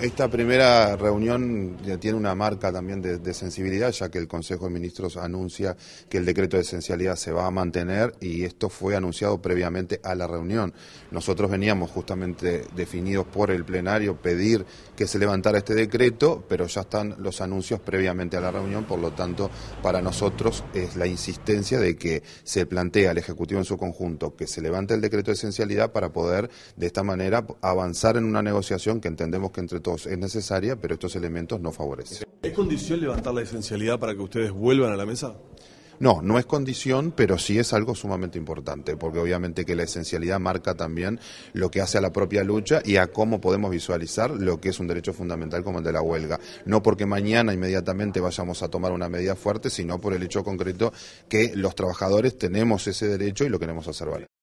Esta primera reunión tiene una marca también de, sensibilidad, ya que el Consejo de Ministros anuncia que el decreto de esencialidad se va a mantener y esto fue anunciado previamente a la reunión. Nosotros veníamos justamente definidos por el plenario pedir que se levantara este decreto, pero ya están los anuncios previamente a la reunión, por lo tanto, para nosotros es la insistencia de que se plantea al Ejecutivo en su conjunto que se levante el decreto de esencialidad para poder de esta manera avanzar en una negociación que entendemos que entre todos es necesaria, pero estos elementos no favorecen. ¿Es condición levantar la esencialidad para que ustedes vuelvan a la mesa? No, no es condición, pero sí es algo sumamente importante, porque obviamente que la esencialidad marca también lo que hace a la propia lucha y a cómo podemos visualizar lo que es un derecho fundamental como el de la huelga. No porque mañana inmediatamente vayamos a tomar una medida fuerte, sino por el hecho concreto que los trabajadores tenemos ese derecho y lo queremos hacer valer.